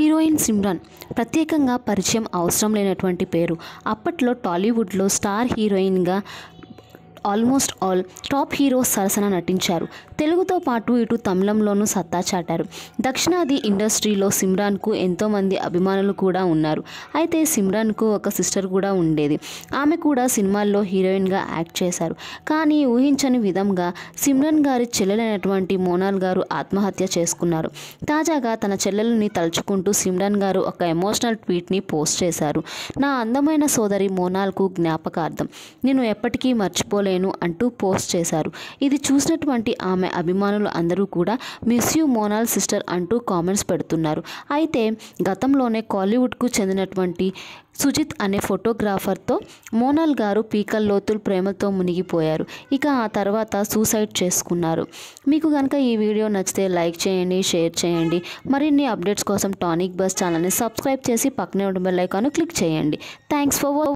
heroine Simran ప్రత్యేకంగా పరిచయం అవసరం లేనటువంటి పేరు అప్పట్లో టాలీవుడ్లో స్టార్ హీరోయిన్గా ఆల్మోస్ట్ ఆల్ టాప్ హీరోస్ సరసన నటించారు తెలుగుతో పాటు ఇటు తమిళంలోనూ సత్తా చాటారు దక్షిణాది ఇండస్ట్రీలో సిమ్రాన్కు ఎంతోమంది అభిమానులు కూడా ఉన్నారు అయితే సిమ్రాన్కు ఒక సిస్టర్ కూడా ఉండేది ఆమె కూడా సినిమాల్లో హీరోయిన్గా యాక్ట్ చేశారు కానీ ఊహించని విధంగా సిమ్రాన్ గారి చెల్లెలైనటువంటి మోనాల్ గారు ఆత్మహత్య చేసుకున్నారు తాజాగా తన చెల్లెలని తలుచుకుంటూ సిమ్రాన్ గారు ఒక ఎమోషనల్ ట్వీట్ని పోస్ట్ చేశారు నా అందమైన సోదరి మోనాల్కు జ్ఞాపకార్థం నేను ఎప్పటికీ మర్చిపోలేను తట్టుకోలేను అంటూ పోస్ట్ చేశారు ఇది చూసినటువంటి ఆమె అభిమానులు అందరూ కూడా మిస్ యూ మోనాల్ సిస్టర్ అంటూ కామెంట్స్ పెడుతున్నారు అయితే గతంలోనే కాలీవుడ్కు చెందినటువంటి సుజిత్ అనే ఫోటోగ్రాఫర్తో మోనాల్ గారు పీకల్ లోతులు ప్రేమతో మునిగిపోయారు ఇక ఆ తర్వాత సూసైడ్ చేసుకున్నారు మీకు కనుక ఈ వీడియో నచ్చితే లైక్ చేయండి షేర్ చేయండి మరిన్ని అప్డేట్స్ కోసం టానిక్ బస్ ఛానల్ని సబ్స్క్రైబ్ చేసి పక్కనే ఉండే బెల్ ఐకాన్ క్లిక్ చేయండి థ్యాంక్స్ ఫర్